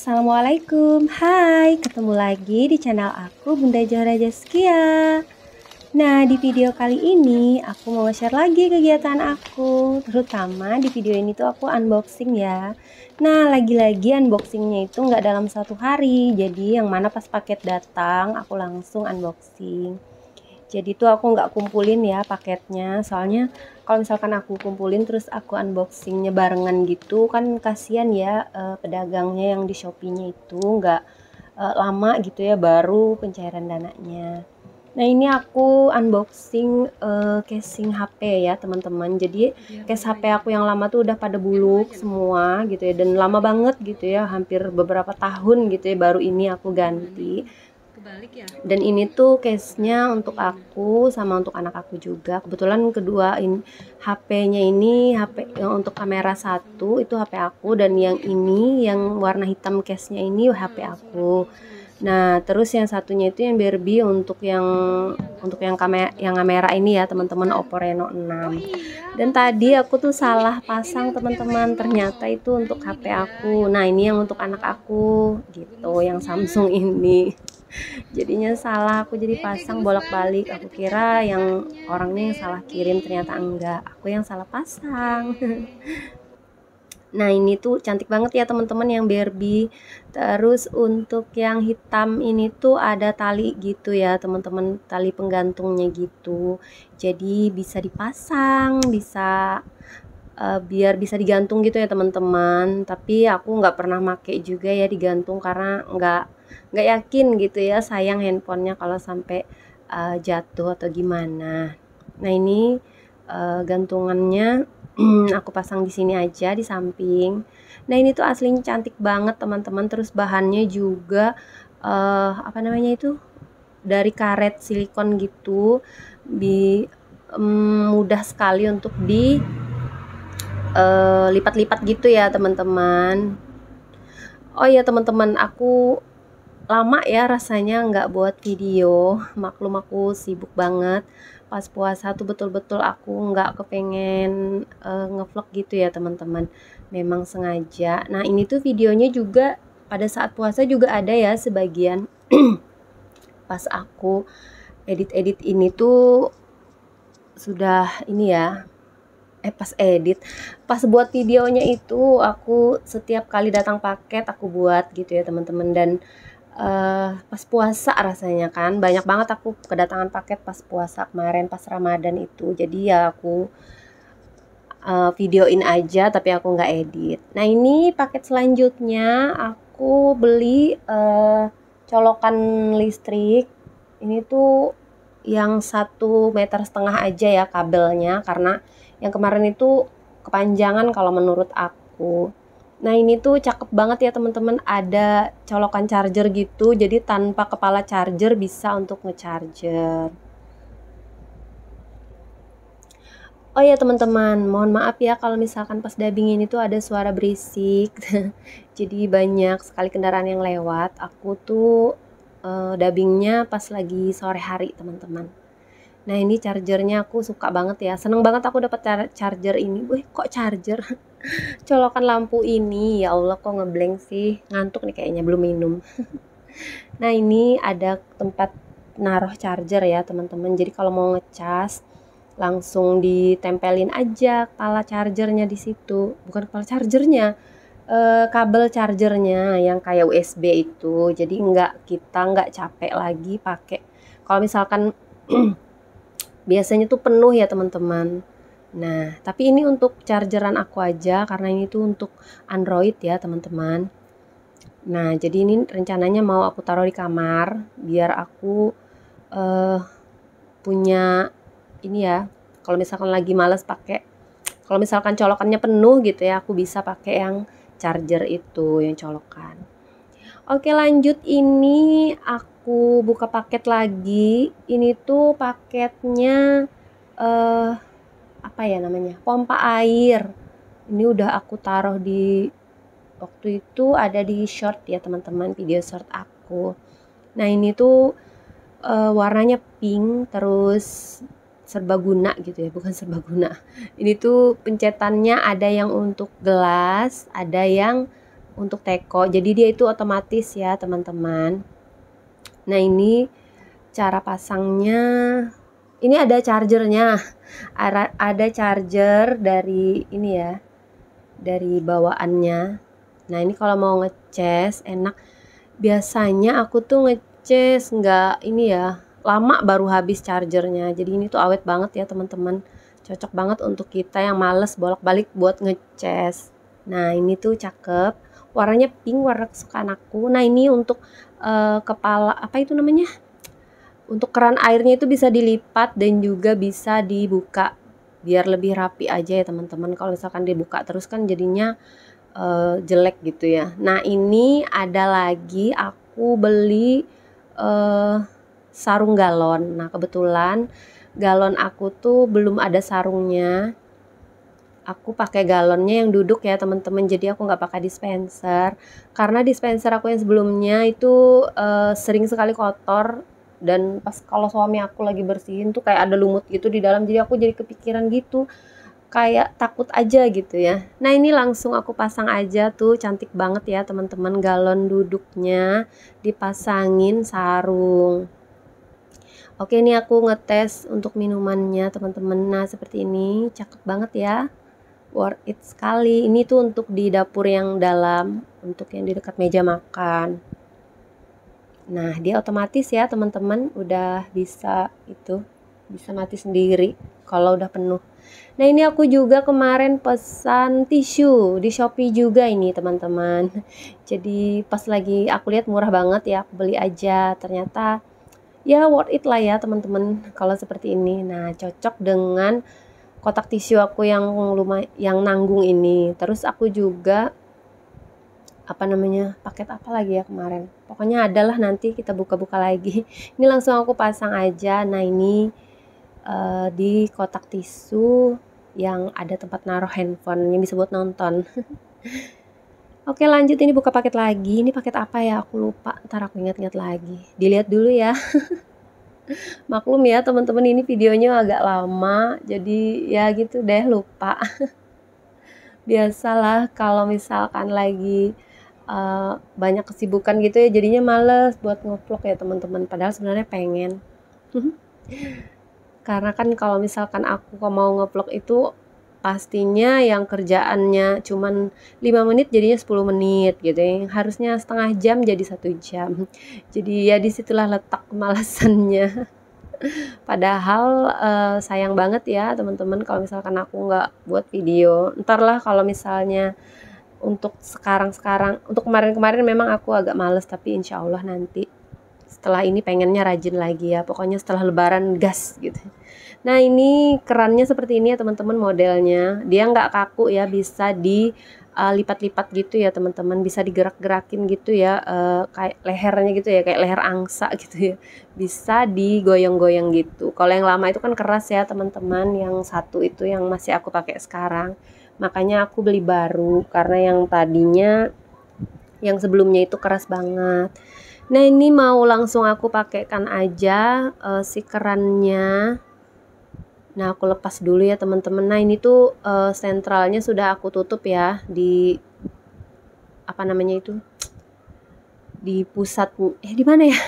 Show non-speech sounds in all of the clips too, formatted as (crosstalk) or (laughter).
Assalamualaikum, hai ketemu lagi di channel aku Bunda Johra Jaskia Nah di video kali ini aku mau share lagi kegiatan aku Terutama di video ini tuh aku unboxing ya Nah lagi-lagi unboxingnya itu nggak dalam satu hari Jadi yang mana pas paket datang aku langsung unboxing jadi tuh aku nggak kumpulin ya paketnya soalnya kalau misalkan aku kumpulin terus aku unboxingnya barengan gitu kan kasihan ya eh, pedagangnya yang di Shopee-nya itu nggak eh, lama gitu ya baru pencairan dananya nah ini aku unboxing uh, casing HP ya teman-teman jadi iya, case HP aku yang lama tuh udah pada buluk iya, iya. semua gitu ya dan lama banget gitu ya hampir beberapa tahun gitu ya baru ini aku ganti hmm kebalik ya dan ini tuh case nya untuk aku sama untuk anak aku juga kebetulan kedua in HP-nya ini HP yang untuk kamera satu itu HP aku dan yang ini yang warna hitam case nya ini HP aku hmm Nah, terus yang satunya itu yang Barbie untuk yang untuk yang kamera yang kamera ini ya, teman-teman Oppo Reno 6. Dan tadi aku tuh salah pasang, teman-teman. Ternyata itu untuk HP aku. Nah, ini yang untuk anak aku gitu, yang Samsung (laughs) ini. Jadinya salah aku jadi pasang bolak-balik. Aku kira yang orangnya yang salah kirim, ternyata enggak. Aku yang salah pasang. (laughs) Nah ini tuh cantik banget ya teman-teman yang Barbie Terus untuk yang hitam ini tuh ada tali gitu ya teman-teman Tali penggantungnya gitu Jadi bisa dipasang, bisa uh, biar bisa digantung gitu ya teman-teman Tapi aku gak pernah make juga ya digantung karena gak, gak yakin gitu ya Sayang handphonenya kalau sampai uh, jatuh atau gimana Nah ini uh, gantungannya Hmm, aku pasang di sini aja di samping. Nah, ini tuh aslinya cantik banget, teman-teman. Terus bahannya juga uh, apa namanya itu? dari karet silikon gitu. Di um, mm, mudah sekali untuk di uh, lipat-lipat gitu ya, teman-teman. Oh iya, teman-teman, aku lama ya rasanya nggak buat video. Maklum aku sibuk banget pas puasa tuh betul-betul aku nggak kepengen uh, ngevlog gitu ya teman-teman memang sengaja nah ini tuh videonya juga pada saat puasa juga ada ya sebagian (clears throat) pas aku edit-edit ini tuh sudah ini ya eh pas edit pas buat videonya itu aku setiap kali datang paket aku buat gitu ya teman-teman dan uh, pas puasa rasanya kan banyak banget aku kedatangan paket pas puasa kemarin pas Ramadan itu jadi ya aku uh, videoin aja tapi aku nggak edit nah ini paket selanjutnya aku beli uh, colokan listrik ini tuh yang satu meter setengah aja ya kabelnya karena yang kemarin itu kepanjangan kalau menurut aku Nah ini tuh cakep banget ya teman-teman ada colokan charger gitu jadi tanpa kepala charger bisa untuk ngecharger. Oh ya teman-teman mohon maaf ya kalau misalkan pas dubbing ini tuh ada suara berisik (laughs) jadi banyak sekali kendaraan yang lewat aku tuh uh, dubbingnya pas lagi sore hari teman-teman. Nah ini chargernya aku suka banget ya. Seneng banget aku dapat char charger ini. Wih kok charger? (laughs) Colokan lampu ini ya Allah kok ngeblank sih. Ngantuk nih kayaknya belum minum. (laughs) nah ini ada tempat naruh charger ya teman-teman. Jadi kalau mau ngecas langsung ditempelin aja kepala chargernya di situ. Bukan kepala chargernya, e, kabel chargernya yang kayak USB itu. Jadi nggak kita nggak capek lagi pakai. Kalau misalkan (clears throat) biasanya tuh penuh ya teman-teman nah tapi ini untuk chargeran aku aja karena ini tuh untuk Android ya teman-teman nah jadi ini rencananya mau aku taruh di kamar biar aku uh, punya ini ya kalau misalkan lagi males pakai kalau misalkan colokannya penuh gitu ya aku bisa pakai yang charger itu yang colokan Oke lanjut ini aku buka paket lagi. Ini tuh paketnya eh apa ya namanya? Pompa air. Ini udah aku taruh di waktu itu ada di short ya teman-teman, video short aku. Nah, ini tuh eh, warnanya pink terus serbaguna gitu ya, bukan serbaguna. Ini tuh pencetannya ada yang untuk gelas, ada yang untuk teko. Jadi dia itu otomatis ya, teman-teman. Nah, ini cara pasangnya. Ini ada chargernya. Ada charger dari ini ya. Dari bawaannya. Nah, ini kalau mau ngeces enak. Biasanya aku tuh ngeces nggak ini ya, lama baru habis chargernya. Jadi ini tuh awet banget ya, teman-teman. Cocok banget untuk kita yang males bolak-balik buat ngeces. Nah, ini tuh cakep warnanya pink warna kesukaan aku nah ini untuk uh, kepala apa itu namanya untuk keran airnya itu bisa dilipat dan juga bisa dibuka biar lebih rapi aja ya teman-teman kalau misalkan dibuka terus kan jadinya uh, jelek gitu ya nah ini ada lagi aku beli uh, sarung galon nah kebetulan galon aku tuh belum ada sarungnya aku pakai galonnya yang duduk ya teman-teman jadi aku nggak pakai dispenser karena dispenser aku yang sebelumnya itu uh, sering sekali kotor dan pas kalau suami aku lagi bersihin tuh kayak ada lumut gitu di dalam jadi aku jadi kepikiran gitu kayak takut aja gitu ya nah ini langsung aku pasang aja tuh cantik banget ya teman-teman galon duduknya dipasangin sarung Oke ini aku ngetes untuk minumannya teman-teman Nah seperti ini cakep banget ya worth it sekali ini tuh untuk di dapur yang dalam untuk yang di dekat meja makan nah dia otomatis ya teman-teman udah bisa itu bisa mati sendiri kalau udah penuh. Nah ini aku juga kemarin pesan tisu di Shopee juga ini teman-teman. (laughs) Jadi pas lagi aku lihat murah banget ya aku beli aja. Ternyata ya worth it lah ya teman-teman kalau seperti ini. Nah cocok dengan kotak tisu aku yang lumayan yang nanggung ini terus aku juga apa namanya paket apa lagi ya kemarin pokoknya adalah nanti kita buka-buka lagi (laughs) ini langsung aku pasang aja nah ini uh, di kotak tisu yang ada tempat naruh handphone yang bisa buat nonton (laughs) Oke lanjut ini buka paket lagi Ini paket apa ya aku lupa Ntar aku ingat-ingat lagi Dilihat dulu ya (laughs) Maklum ya teman-teman ini videonya agak lama, jadi ya gitu deh lupa. (laughs) Biasalah kalau misalkan lagi uh, banyak kesibukan gitu ya jadinya males buat ngevlog ya teman-teman. Padahal sebenarnya pengen. (laughs) Karena kan kalau misalkan aku mau ngevlog itu pastinya yang kerjaannya cuman 5 menit jadinya 10 menit gitu yang harusnya setengah jam jadi satu jam jadi ya disitulah letak kemalasannya (laughs) padahal uh, sayang banget ya teman-teman kalau misalkan aku nggak buat video Ntar lah kalau misalnya untuk sekarang-sekarang untuk kemarin-kemarin memang aku agak males tapi insya Allah nanti setelah ini pengennya rajin lagi ya pokoknya setelah lebaran gas gitu Nah ini kerannya seperti ini ya teman-teman modelnya. Dia nggak kaku ya, bisa dilipat eh, lipat uh, gitu ya teman-teman bisa digerak-gerakin gitu ya uh, kayak lehernya gitu ya kayak leher angsa (laughs) gitu ya bisa digoyang-goyang gitu kalau yang lama itu kan keras ya teman-teman yang satu itu yang masih aku pakai sekarang makanya aku beli baru karena yang tadinya yang sebelumnya itu keras banget nah ini mau langsung aku pakaikan aja uh, si kerannya Nah, aku lepas dulu ya teman-teman. Nah, ini tuh uh, sentralnya sudah aku tutup ya di apa namanya itu? Di pusat eh di mana ya?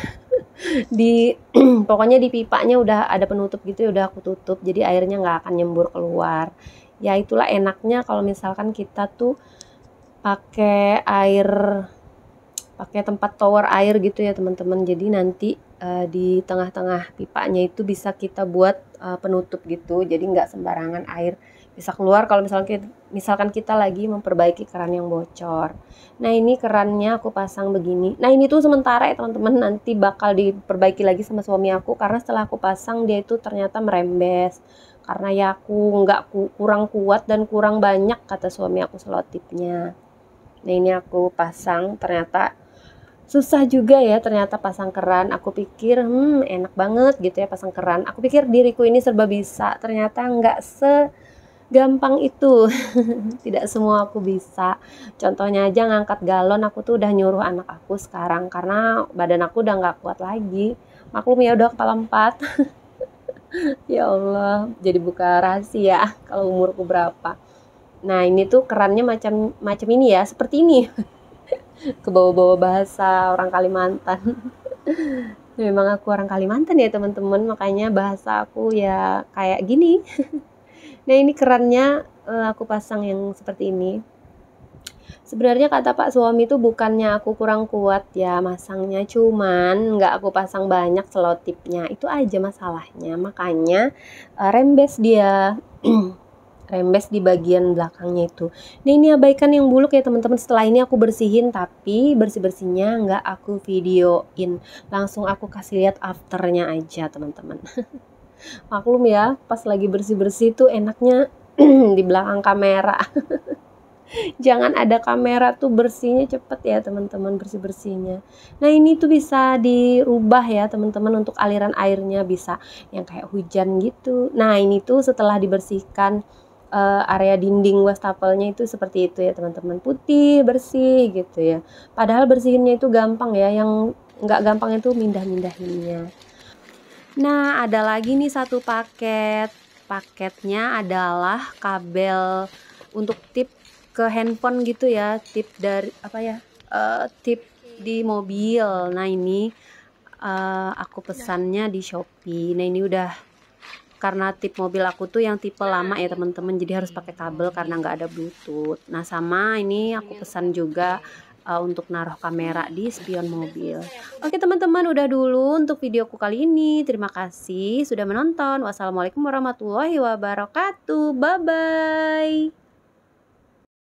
(laughs) di (clears throat) pokoknya di pipanya udah ada penutup gitu ya udah aku tutup. Jadi airnya nggak akan nyembur keluar. Ya itulah enaknya kalau misalkan kita tuh pakai air pakai tempat tower air gitu ya teman-teman jadi nanti uh, di tengah-tengah pipanya itu bisa kita buat uh, penutup gitu jadi nggak sembarangan air bisa keluar kalau misalkan kita, misalkan kita lagi memperbaiki keran yang bocor nah ini kerannya aku pasang begini nah ini tuh sementara ya teman-teman nanti bakal diperbaiki lagi sama suami aku karena setelah aku pasang dia itu ternyata merembes karena ya aku nggak ku, kurang kuat dan kurang banyak kata suami aku selotipnya nah ini aku pasang ternyata susah juga ya ternyata pasang keran. Aku pikir hmm enak banget gitu ya pasang keran. Aku pikir diriku ini serba bisa. Ternyata nggak se gampang itu. (laughs) Tidak semua aku bisa. Contohnya aja ngangkat galon aku tuh udah nyuruh anak aku sekarang karena badan aku udah nggak kuat lagi. Maklum ya udah kepala empat. (laughs) ya Allah, jadi buka rahasia (laughs) kalau umurku berapa. Nah, ini tuh kerannya macam macam ini ya, seperti ini. (laughs) ke bawa-bawa bahasa orang Kalimantan (laughs) ya, memang aku orang Kalimantan ya teman-teman makanya bahasa aku ya kayak gini (laughs) nah ini kerannya eh, aku pasang yang seperti ini sebenarnya kata pak suami itu bukannya aku kurang kuat ya masangnya cuman nggak aku pasang banyak selotipnya itu aja masalahnya makanya eh, rembes dia (clears throat) rembes di bagian belakangnya itu nah ini abaikan yang buluk ya teman-teman setelah ini aku bersihin tapi bersih-bersihnya nggak aku videoin langsung aku kasih lihat afternya aja teman-teman (laughs) maklum ya pas lagi bersih-bersih tuh enaknya (clears throat) di belakang kamera (laughs) jangan ada kamera tuh bersihnya cepet ya teman-teman bersih-bersihnya nah ini tuh bisa dirubah ya teman-teman untuk aliran airnya bisa yang kayak hujan gitu nah ini tuh setelah dibersihkan uh, area dinding wastafelnya itu seperti itu ya teman-teman putih bersih gitu ya padahal bersihinnya itu gampang ya yang nggak gampang itu mindah-mindahinnya nah ada lagi nih satu paket paketnya adalah kabel untuk tip ke handphone gitu ya tip dari apa ya uh, tip di mobil nah ini uh, aku pesannya di Shopee nah ini udah karena tip mobil aku tuh yang tipe lama ya teman-teman jadi harus pakai kabel karena nggak ada bluetooth nah sama ini aku pesan juga uh, untuk naruh kamera di spion mobil oke teman-teman udah dulu untuk videoku kali ini terima kasih sudah menonton wassalamualaikum warahmatullahi wabarakatuh bye bye